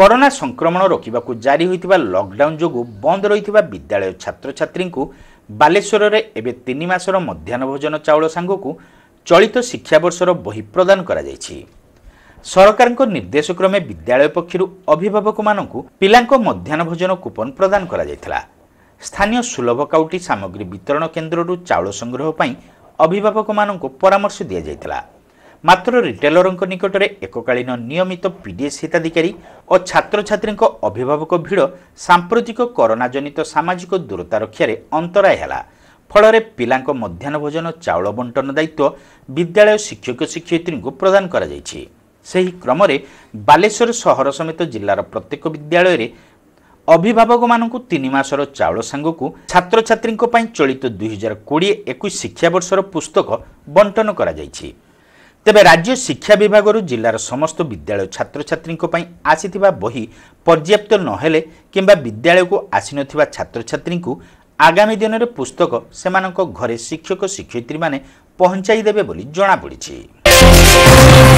corona ସଂକ୍ରମଣ ରୋକିବାକୁ ଜାରି ହୋଇଥିବା ଲକ୍ଡାଉନ୍ ଯୋଗୁଁ ବନ୍ଦ ରହିଥିବା ବିଦ୍ୟାଳୟ ଛାତ୍ରଛାତ୍ରୀଙ୍କୁ ବାଲେଶ୍ୱରରେ ଏବେ ତିନି ମାସର ମଧ୍ୟାହ୍ନ ଭୋଜନ ଚାଉଳ ସାଙ୍ଗକୁ ଚଳିତ ଶିକ୍ଷାବର୍ଷର ବହି ପ୍ରଦାନ କରାଯାଇଛି ସରକାରଙ୍କ ନିର୍ଦ୍ଦେଶ କ୍ରମେ ବିଦ୍ୟାଳୟ ପକ୍ଷରୁ ଅଭିଭାବକମାନଙ୍କୁ ପିଲାଙ୍କ ମଧ୍ୟାହ୍ନ ଭୋଜନ କୁପନ୍ ପ୍ରଦାନ କରାଯାଇଥିଲା ସ୍ଥାନୀୟ ସୁଲଭ କାଉଟି ସାମଗ୍ରୀ ବିତରଣ କେନ୍ଦ୍ରରୁ ଚାଉଳ ସଂଗ୍ରହ ପାଇଁ ଅଭିଭାବକମାନଙ୍କୁ ପରାମର୍ଶ ଦିଆଯାଇଥିଲା ମାତ୍ର ରିଟେଲରଙ୍କ ନିକଟରେ ଏକକାଳୀନ ନିୟମିତ ପିଡିଏସ୍ ହିତାଧିକାରୀ ଓ ଛାତ୍ରଛାତ୍ରୀଙ୍କ ଅଭିଭାବକ ଭିଡ଼ ସାମ୍ପ୍ରତିକ କରୋନାଜନିତ ସାମାଜିକ ଦୂରତା ରକ୍ଷାରେ ଅନ୍ତରାୟ ହେଲା ଫଳରେ ପିଲାଙ୍କ ମଧ୍ୟାହ୍ନ ଭୋଜନ ଚାଉଳ ବଣ୍ଟନ ଦାୟିତ୍ୱ ବିଦ୍ୟାଳୟ ଶିକ୍ଷକ ଶିକ୍ଷୟିତ୍ରୀଙ୍କୁ ପ୍ରଦାନ କରାଯାଇଛି ସେହି କ୍ରମରେ ବାଲେଶ୍ୱର ସହର ସମେତ ଜିଲ୍ଲାର ପ୍ରତ୍ୟେକ ବିଦ୍ୟାଳୟରେ ଅଭିଭାବକମାନଙ୍କୁ ତିନି ମାସର ଚାଉଳ ସାଙ୍ଗକୁ ଛାତ୍ରଛାତ୍ରୀଙ୍କ ପାଇଁ ଚଳିତ ଦୁଇହଜାର କୋଡ଼ିଏ ଏକୋଇଶ ଶିକ୍ଷାବର୍ଷର ପୁସ୍ତକ ବଣ୍ଟନ କରାଯାଇଛି ତେବେ ରାଜ୍ୟ ଶିକ୍ଷା ବିଭାଗରୁ ଜିଲ୍ଲାର ସମସ୍ତ ବିଦ୍ୟାଳୟ ଛାତ୍ରଛାତ୍ରୀଙ୍କ ପାଇଁ ଆସିଥିବା ବହି ପର୍ଯ୍ୟାପ୍ତ ନହେଲେ କିମ୍ବା ବିଦ୍ୟାଳୟକୁ ଆସିନଥିବା ଛାତ୍ରଛାତ୍ରୀଙ୍କୁ ଆଗାମୀ ଦିନରେ ପୁସ୍ତକ ସେମାନଙ୍କ ଘରେ ଶିକ୍ଷକ ଶିକ୍ଷୟିତ୍ରୀମାନେ ପହଞ୍ଚାଇ ଦେବେ ବୋଲି ଜଣାପଡ଼ିଛି